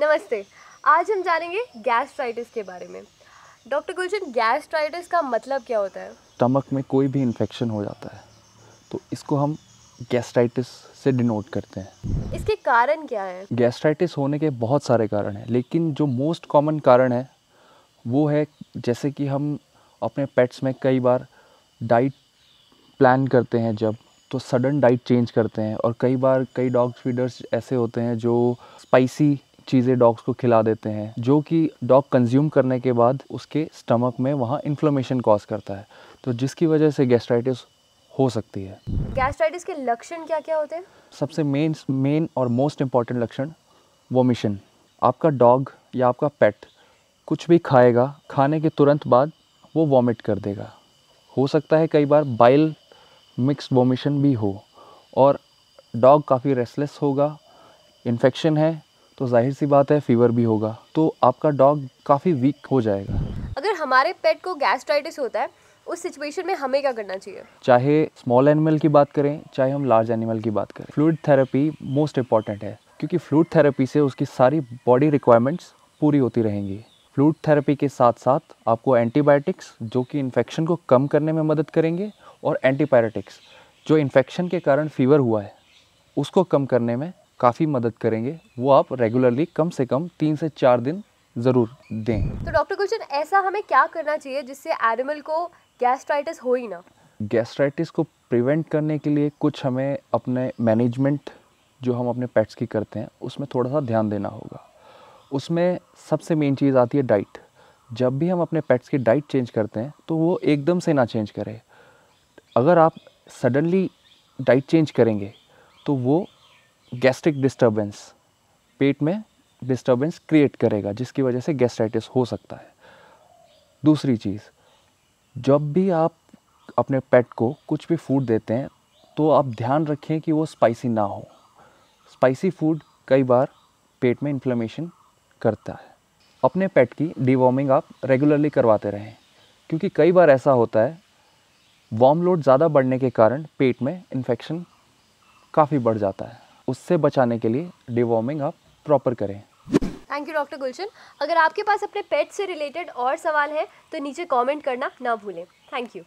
नमस्ते आज हम जानेंगे गैस्ट्राइटिस के बारे में डॉक्टर गुलशन गैस्ट्राइटिस का मतलब क्या होता है स्टमक में कोई भी इन्फेक्शन हो जाता है तो इसको हम गैस्ट्राइटिस से डिनोट करते हैं इसके कारण क्या है गैस्ट्राइटिस होने के बहुत सारे कारण हैं लेकिन जो मोस्ट कॉमन कारण है वो है जैसे कि हम अपने पेट्स में कई बार डाइट प्लान करते हैं जब तो सडन डाइट चेंज करते हैं और कई बार कई डॉग फीडर्स ऐसे होते हैं जो स्पाइसी चीज़ें डॉग्स को खिला देते हैं जो कि डॉग कंज्यूम करने के बाद उसके स्टमक में वहाँ इन्फ्लोमेशन कॉज करता है तो जिसकी वजह से गैस्ट्राइटिस हो सकती है गैस्ट्राइटिस के लक्षण क्या क्या होते हैं सबसे मेन मेन और मोस्ट इम्पॉर्टेंट लक्षण वोमिशन आपका डॉग या आपका पेट कुछ भी खाएगा खाने के तुरंत बाद वो वॉमिट कर देगा हो सकता है कई बार बाइल मिक्स वोमिशन भी हो और डॉग काफ़ी रेस्टलेस होगा इन्फेक्शन है तो जाहिर सी बात है फीवर भी होगा तो आपका डॉग काफ़ी वीक हो जाएगा अगर हमारे पेट को गैस्ट्राइटिस होता है उस सिचुएशन में हमें क्या करना चाहिए चाहे स्मॉल एनिमल की बात करें चाहे हम लार्ज एनिमल की बात करें फ्लूड थेरेपी मोस्ट इम्पॉर्टेंट है क्योंकि फ्लूड थेरेपी से उसकी सारी बॉडी रिक्वायरमेंट्स पूरी होती रहेंगी फ्लूड थेरेपी के साथ साथ आपको एंटीबायोटिक्स जो कि इन्फेक्शन को कम करने में मदद करेंगे और एंटीपायरेटिक्स जो इन्फेक्शन के कारण फीवर हुआ है उसको कम करने में काफ़ी मदद करेंगे वो आप रेगुलरली कम से कम तीन से चार दिन ज़रूर दें तो डॉक्टर गुलशन ऐसा हमें क्या करना चाहिए जिससे एनिमल को गैस्ट्राइटिस हो ही ना गैस्ट्राइटिस को प्रिवेंट करने के लिए कुछ हमें अपने मैनेजमेंट जो हम अपने पेट्स की करते हैं उसमें थोड़ा सा ध्यान देना होगा उसमें सबसे मेन चीज़ आती है डाइट जब भी हम अपने पेट्स की डाइट चेंज करते हैं तो वो एकदम से ना चेंज करें अगर आप सडनली डाइट चेंज करेंगे तो वो गैस्ट्रिक डिस्टर्बेंस पेट में डिस्टर्बेंस क्रिएट करेगा जिसकी वजह से गैस्ट्राइटिस हो सकता है दूसरी चीज़ जब भी आप अपने पेट को कुछ भी फूड देते हैं तो आप ध्यान रखें कि वो स्पाइसी ना हो स्पाइसी फूड कई बार पेट में इन्फ्लेमेशन करता है अपने पेट की डिवॉर्मिंग आप रेगुलरली करवाते रहें क्योंकि कई बार ऐसा होता है वार्म लोड ज़्यादा बढ़ने के कारण पेट में इन्फेक्शन काफ़ी बढ़ जाता है उससे बचाने के लिए डिवॉर्मिंग आप प्रॉपर करें थैंक यू डॉक्टर गुलशन अगर आपके पास अपने पेट से रिलेटेड और सवाल है तो नीचे कमेंट करना ना भूलें थैंक यू